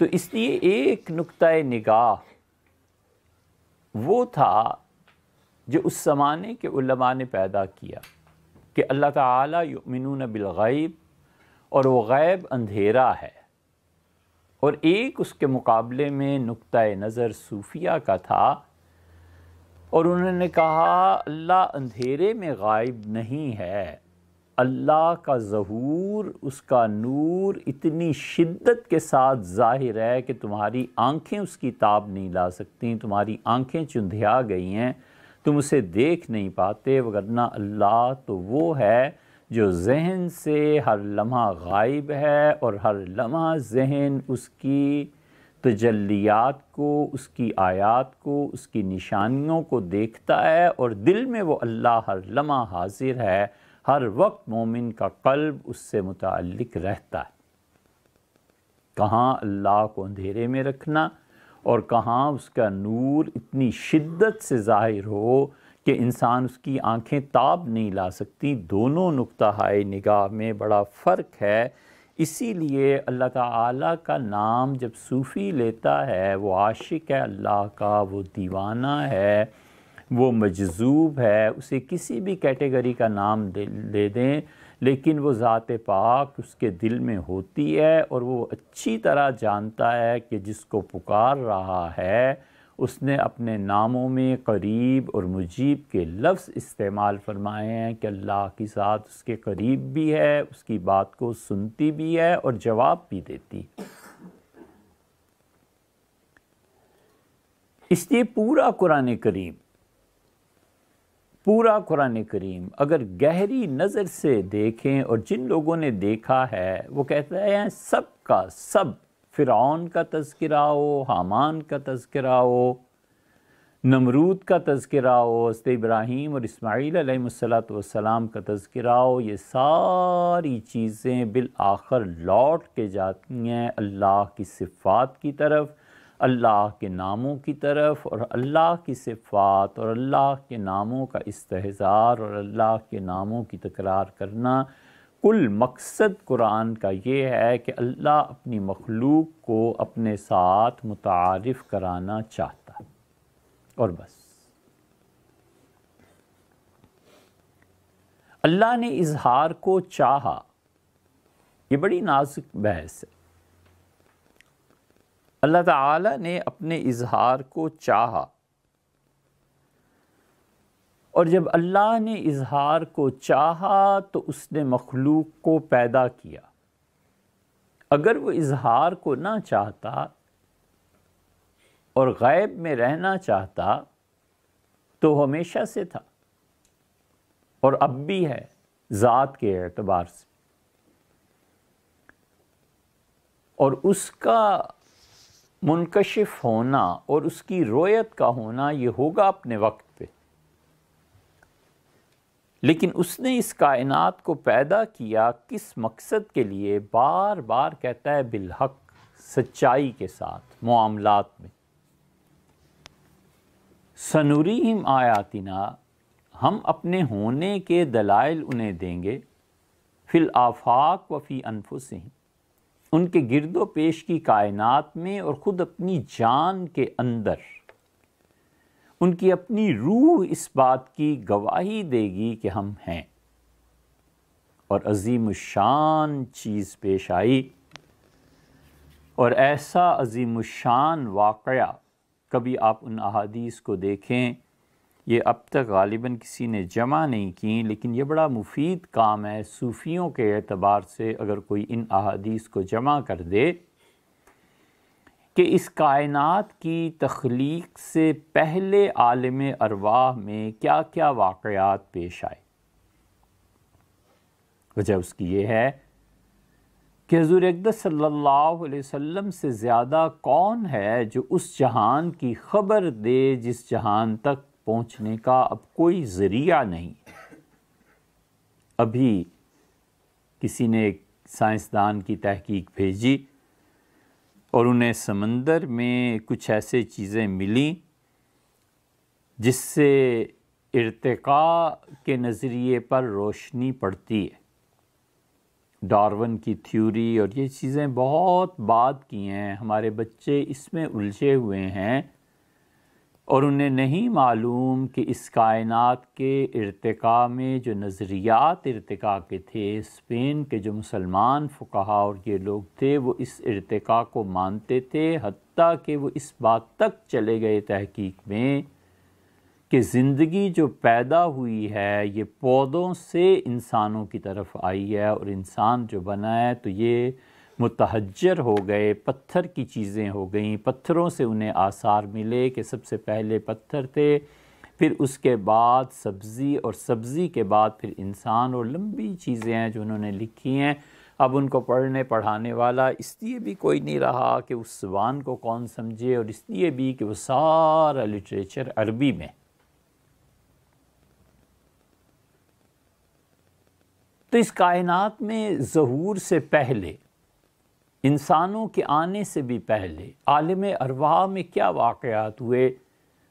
तो इसलिए एक नुक्तः निगाह वो था जो उस ज़माने के उलमा ने पैदा किया कि अल्लाह तमिन बिलगैब और वो गैब अंधेरा है और एक उसके मुकाबले में नुक़ नज़र सूफिया का था और उन्होंने कहा अल्लाह अंधेरे में गायब नहीं है अल्लाह का जहूर उसका नूर इतनी शिद्दत के साथ ज़ाहिर है कि तुम्हारी आंखें उसकी ताब नहीं ला सकती तुम्हारी आंखें चुंधिया गई हैं तुम उसे देख नहीं पाते वगरना अल्लाह तो वो है जो जहन से हर लम्हा गायब है और हर लम्हा जहन उसकी तजलियात को उसकी आयात को उसकी निशानियों को देखता है और दिल में वो अल्लाह हर लम्हा हाजिर है हर वक्त मोमिन का कल्ब उससे मुतक रहता है कहाँ अल्लाह को अंधेरे में रखना और कहाँ उसका नूर इतनी शिद्दत से ज़ाहिर हो कि इंसान उसकी आंखें ताब नहीं ला सकती दोनों नुकता हाय निगाह में बड़ा फ़र्क है इसीलिए अल्लाह ताला का नाम जब सूफ़ी लेता है वो आशिक है अल्लाह का वो दीवाना है वो मजजूब है उसे किसी भी कैटेगरी का नाम दे, दे दें लेकिन वो ज़ात पाक उसके दिल में होती है और वो अच्छी तरह जानता है कि जिसको पुकार रहा है उसने अपने नामों में करीब और मुजीब के लफ्ज़ इस्तेमाल फरमाए हैं कि अल्लाह के साथ उसके करीब भी है उसकी बात को सुनती भी है और जवाब भी देती इसलिए पूरा कुरान करीब पूरा कुरान करीम अगर गहरी नज़र से देखें और जिन लोगों ने देखा है वो कहते हैं सब का सब फ़िरौन का तस्करा हो हामान का तस्करा हो नमरूद का तस्करा हो हस्त इब्राहीम और इसमाईल सलाम का तस्करा हो ये सारी चीज़ें बिल आखिर लौट के जाती हैं अल्लाह की सिफ़ात की तरफ अल्लाह के नामों की तरफ और अल्लाह की सिफात और अल्लाह के नामों का इस्तेजार और अल्लाह के नामों की तकरार करना कुल मकसद कुरान का ये है कि अल्लाह अपनी मखलूक को अपने साथ मुतारफ़ कराना चाहता है और बस अल्लाह ने इजहार को चाहा ये बड़ी नाजुक बहस है अल्लाह ताला ने अपने इजहार को चाहा और जब अल्लाह ने इजहार को चाहा तो उसने मखलूक को पैदा किया अगर वो इजहार को ना चाहता और गैब में रहना चाहता तो हमेशा से था और अब भी है ज़ात के एतबार से और उसका मुनकशिफ होना और उसकी रोयत का होना ये होगा अपने वक्त पे लेकिन उसने इस कायनात को पैदा किया किस मकसद के लिए बार बार कहता है बिलहक सच्चाई के साथ मामलात में सनूरी हिम आयातिना हम अपने होने के दलाइल उन्हें देंगे फिल आफाक व फ़ी अनफुसहम उनके गिरदो पेश की कायनात में और ख़ुद अपनी जान के अंदर उनकी अपनी रूह इस बात की गवाही देगी कि हम हैं और अजीम शान चीज़ पेश आई और ऐसा अजीम शान वाक़ कभी आप उन अहादीस को देखें ये अब तक गालिबा किसी ने जमा नहीं की लेकिन ये बड़ा मुफीद काम है सूफ़ियों के अतबार से अगर कोई इन अहादीस को जमा कर दे कि इस कायनात की तख्लीक से पहले आलम अरवाह में क्या क्या वाक़ात पेश आए वजह उसकी ये है कि हजूर अकदस सल्लल्लाहु अलैहि वसल्लम से ज़्यादा कौन है जो उस जहान की ख़बर दे जिस जहान तक पहुंचने का अब कोई ज़रिया नहीं अभी किसी ने एक साइंसदान की तहकीक भेजी और उन्हें समंदर में कुछ ऐसे चीज़ें मिली जिससे इर्तका के नज़रिए पर रोशनी पड़ती है डार्विन की थ्योरी और ये चीज़ें बहुत बात की हैं हमारे बच्चे इसमें उलझे हुए हैं और उन्हें नहीं मालूम कि इस कायनात के इरतका में जो नज़रियात इरतका के थे स्पेन के जो मुसलमान फ़ुकहा और ये लोग थे वो इस इरतका को मानते थे हती कि वो इस बात तक चले गए तहकीक में कि ज़िंदगी जो पैदा हुई है ये पौधों से इंसानों की तरफ आई है और इंसान जो बना है तो ये मुतहजर हो गए पत्थर की चीज़ें हो गई पत्थरों से उन्हें आसार मिले कि सबसे पहले पत्थर थे फिर उसके बाद सब्ज़ी और सब्ज़ी के बाद फिर इंसान और लंबी चीज़ें हैं जो उन्होंने लिखी हैं अब उनको पढ़ने पढ़ाने वाला इसलिए भी कोई नहीं रहा कि उस जबान को कौन समझे और इसलिए भी कि वो सारा लिटरेचर अरबी में तो इस कायनात में जहूर से पहले इंसानों के आने से भी पहले आलम अरवा में क्या वाक़ात हुए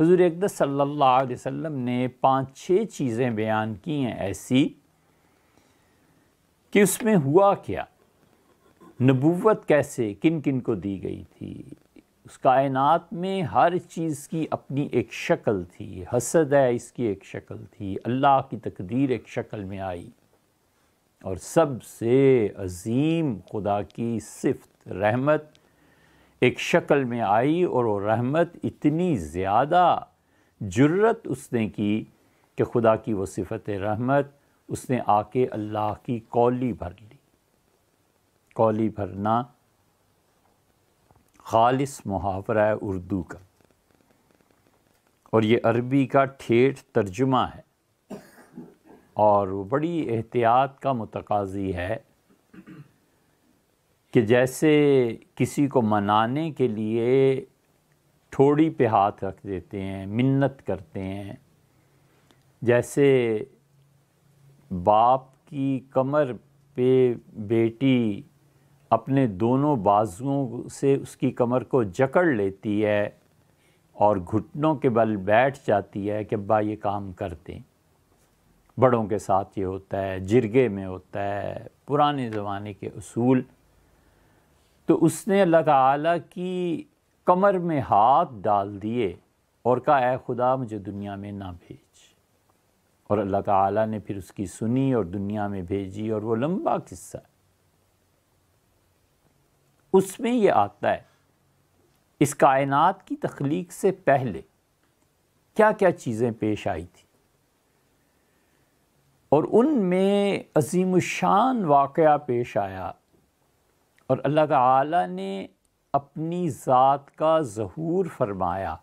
हजूर अकद सल्ला वसम ने पाँच छः चीज़ें बयान की हैं ऐसी कि उसमें हुआ क्या नबूत कैसे किन किन को दी गई थी उस कायनात में हर चीज़ की अपनी एक शक्ल थी हसद है इसकी एक शक्ल थी अल्लाह की तकदीर एक शक्ल में आई और सबसे अजीम खुदा की सिफत रहमत एक शक्ल में आई और वो रहमत इतनी ज़्यादा जुर्रत उसने की कि खुदा की वो सिफत रहमत उसने आके अल्लाह की कौली भर ली कौली भरना खालिस मुहावरा है उर्दू का और ये अरबी का ठेठ तर्जुमा है और बड़ी एहतियात का मतकाजी है कि जैसे किसी को मनाने के लिए थोड़ी पे हाथ रख देते हैं मिन्नत करते हैं जैसे बाप की कमर पे बेटी अपने दोनों बाजुओं से उसकी कमर को जकड़ लेती है और घुटनों के बल बैठ जाती है कि अब्बा ये काम करते हैं बड़ों के साथ ये होता है जिरगे में होता है पुराने ज़माने के असूल तो उसने अल्लाह ताला की कमर में हाथ डाल दिए और कहा है खुदा मुझे दुनिया में ना भेज और अल्लाह ताला ने फिर उसकी सुनी और दुनिया में भेजी और वो लंबा किस्सा उसमें ये आता है इस कायनात की तख्लीक से पहले क्या क्या चीज़ें पेश आई थी और उनमें अजीम शान वाक़ पेश आया और अल्लाह ताला ने अपनी ज़ात का ज़हूर फरमाया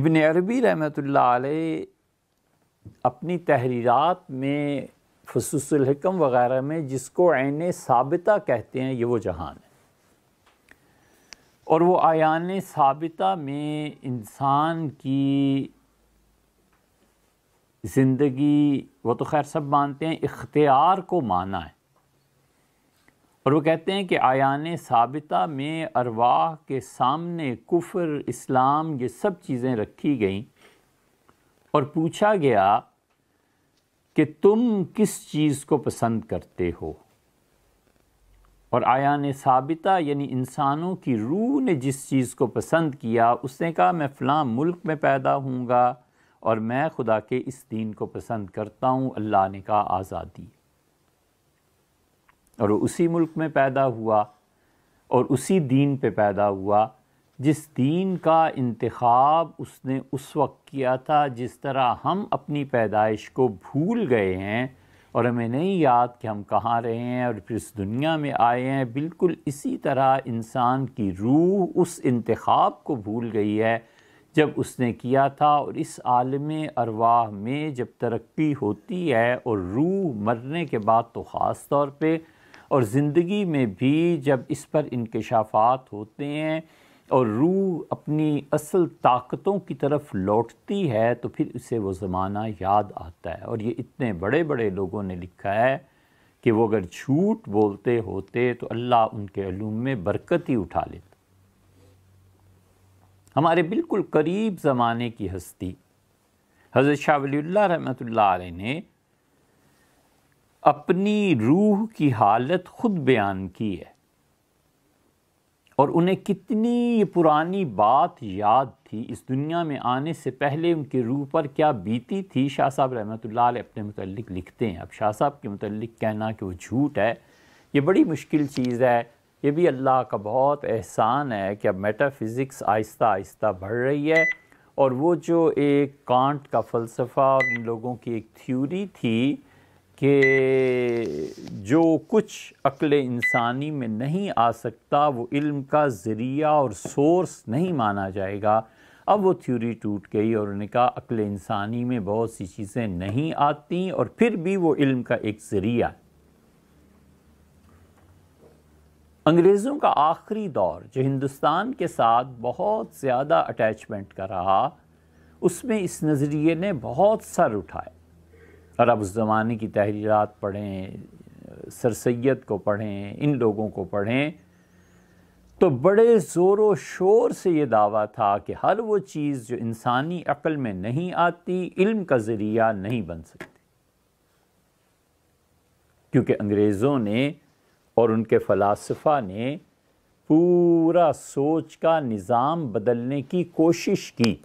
इबन अरबी रहमत अपनी तहरीरात में फसूसम वग़ैरह में जिसको आन साबिता कहते हैं ये वो जहान है और वो आयान साबिता में इंसान की ज़िंदगी वो तो खैर सब मानते हैं इख्तियार को माना है और वो कहते हैं कि आयान साबिता में अरवाह के सामने कुफर इस्लाम ये सब चीज़ें रखी गईं और पूछा गया कि तुम किस चीज़ को पसंद करते हो और आयान साबिता यानी इंसानों की रूह ने जिस चीज़ को पसंद किया उसने कहा मैं फ़लाँ मुल्क में पैदा हूँगा और मैं खुदा के इस दीन को पसंद करता हूँ अल्लाह ने कहा आज़ादी और उसी मुल्क में पैदा हुआ और उसी दीन पे पैदा हुआ जिस दीन का इंतखब उसने उस वक्त किया था जिस तरह हम अपनी पैदाइश को भूल गए हैं और हमें नहीं याद कि हम कहाँ रहे हैं और फिर इस दुनिया में आए हैं बिल्कुल इसी तरह इंसान की रूह उस इंतखब को भूल गई है जब उसने किया था और इस आलम अरवाह में जब तरक्की होती है और रूह मरने के बाद तो ख़ास तौर पर और ज़िंदगी में भी जब इस पर इनकशाफ़ात होते हैं और रूह अपनी असल ताकतों की तरफ लौटती है तो फिर उसे वो ज़माना याद आता है और ये इतने बड़े बड़े लोगों ने लिखा है कि वो अगर झूठ बोलते होते तो अल्लाह उनके अलूम में बरकत ही उठा लेते हमारे बिल्कुल करीब ज़माने की हस्ती हज़रत शाह वलील्ला रहमत ने अपनी रूह की हालत ख़ुद बयान की है और उन्हें कितनी ये पुरानी बात याद थी इस दुनिया में आने से पहले उनके रूह पर क्या बीती थी शाह साहब रहमत अपने मतलब लिखते हैं अब शाह साहब के मतलब कहना कि वो झूठ है ये बड़ी मुश्किल चीज़ है ये भी अल्लाह का बहुत एहसान है कि अब मेटाफिज़िक्स आहिस्ता आहिस्ता बढ़ रही है और वो जो एक कांट का फ़लसफ़ा और इन लोगों की एक थ्योरी थी कि जो कुछ अक्ल इंसानी में नहीं आ सकता वो इल्म का ज़रिया और सोर्स नहीं माना जाएगा अब वो थ्योरी टूट गई और उन्होंने कहा अक्ल इंसानी में बहुत सी चीज़ें नहीं आती और फिर भी वो इल्म का एक ज़रिया है अंग्रेज़ों का आखिरी दौर जो हिंदुस्तान के साथ बहुत ज़्यादा अटैचमेंट का रहा उसमें इस नज़रिए ने बहुत सर उठाया उस ज़माने की तहरीरत पढ़ें सर सैद को पढ़ें इन लोगों को पढ़ें तो बड़े ज़ोर व शोर से ये दावा था कि हर वो चीज़ जो इंसानी अक्ल में नहीं आती इल्म का ज़रिया नहीं बन सकती क्योंकि अंग्रेज़ों ने और उनके फ़लासफ़ा ने पूरा सोच का निज़ाम बदलने की कोशिश की